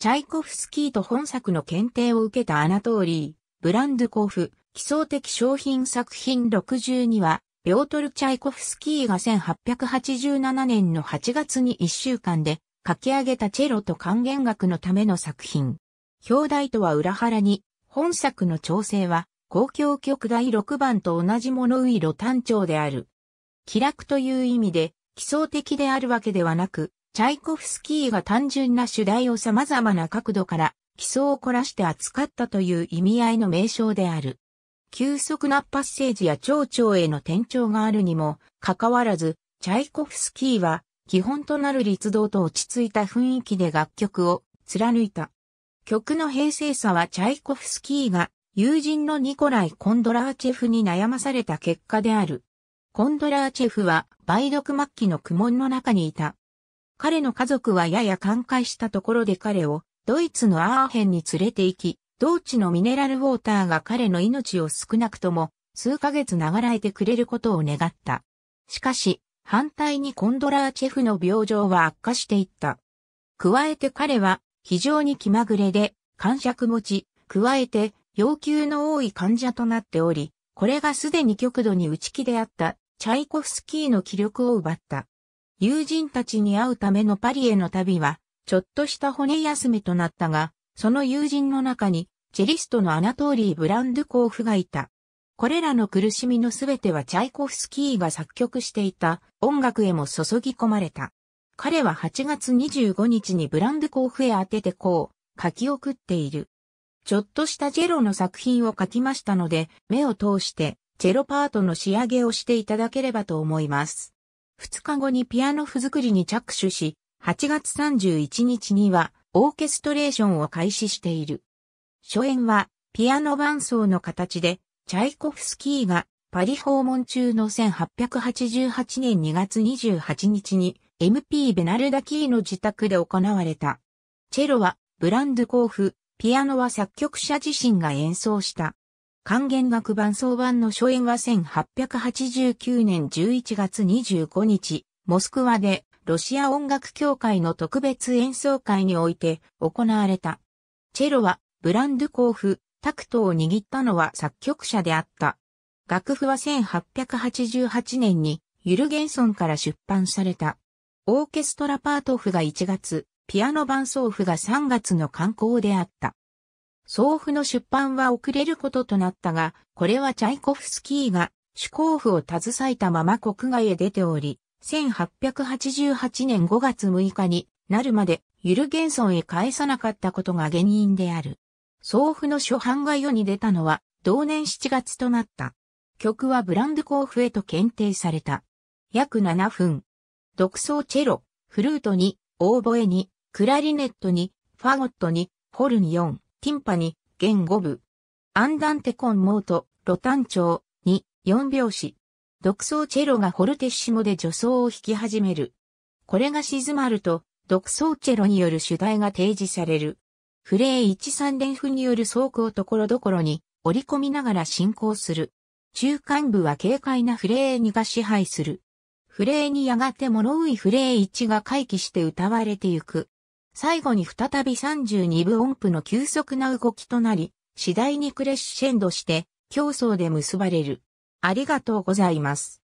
チャイコフスキーと本作の検定を受けたアナトーリー、ブランドコフ、奇想的商品作品62は、ピョートル・チャイコフスキーが1887年の8月に1週間で書き上げたチェロと還元楽のための作品。表題とは裏腹に、本作の調整は、公共曲第6番と同じモノウイロ単調である。気楽という意味で、奇想的であるわけではなく、チャイコフスキーが単純な主題を様々な角度から基礎を凝らして扱ったという意味合いの名称である。急速なパッセージや蝶々への転調があるにも、かかわらず、チャイコフスキーは、基本となる律動と落ち着いた雰囲気で楽曲を貫いた。曲の平成さはチャイコフスキーが友人のニコライ・コンドラーチェフに悩まされた結果である。コンドラーチェフは梅毒末期の苦悶の中にいた。彼の家族はやや寛解したところで彼をドイツのアーヘンに連れて行き、同地のミネラルウォーターが彼の命を少なくとも数ヶ月流らえてくれることを願った。しかし、反対にコンドラーチェフの病状は悪化していった。加えて彼は非常に気まぐれで、感触持ち、加えて要求の多い患者となっており、これがすでに極度に打ち気であったチャイコフスキーの気力を奪った。友人たちに会うためのパリへの旅は、ちょっとした骨休みとなったが、その友人の中に、チェリストのアナトーリー・ブランドコーフがいた。これらの苦しみのすべてはチャイコフスキーが作曲していた音楽へも注ぎ込まれた。彼は8月25日にブランドコーフへ当ててこう、書き送っている。ちょっとしたジェロの作品を書きましたので、目を通して、チェロパートの仕上げをしていただければと思います。2日後にピアノ譜作りに着手し、8月31日にはオーケストレーションを開始している。初演はピアノ伴奏の形で、チャイコフスキーがパリ訪問中の1888年2月28日に MP ベナルダキーの自宅で行われた。チェロはブランドーフ、ピアノは作曲者自身が演奏した。管弦楽伴奏版の初演は1889年11月25日、モスクワでロシア音楽協会の特別演奏会において行われた。チェロはブランドコーフ、タクトを握ったのは作曲者であった。楽譜は1888年にユルゲンソンから出版された。オーケストラパート譜が1月、ピアノ伴奏譜が3月の観光であった。送付の出版は遅れることとなったが、これはチャイコフスキーが主公付を携えたまま国外へ出ており、1888年5月6日になるまでユルゲンソンへ返さなかったことが原因である。送付の初版が世に出たのは同年7月となった。曲はブランド交付へと検定された。約7分。独奏チェロ、フルートに、オーボエに、クラリネットに、ファゴットに、ホルン4。ティンパニ、弦5部。アンダンテコンモート、ロタン調、2、4拍子。独奏チェロがホルテッシモで助走を弾き始める。これが静まると、独奏チェロによる主題が提示される。フレー1三連符による走行ところどころに折り込みながら進行する。中間部は軽快なフレー2が支配する。フレーにやがて物脆いフレー1が回帰して歌われてゆく。最後に再び32分音符の急速な動きとなり、次第にクレッシェンドして、競争で結ばれる。ありがとうございます。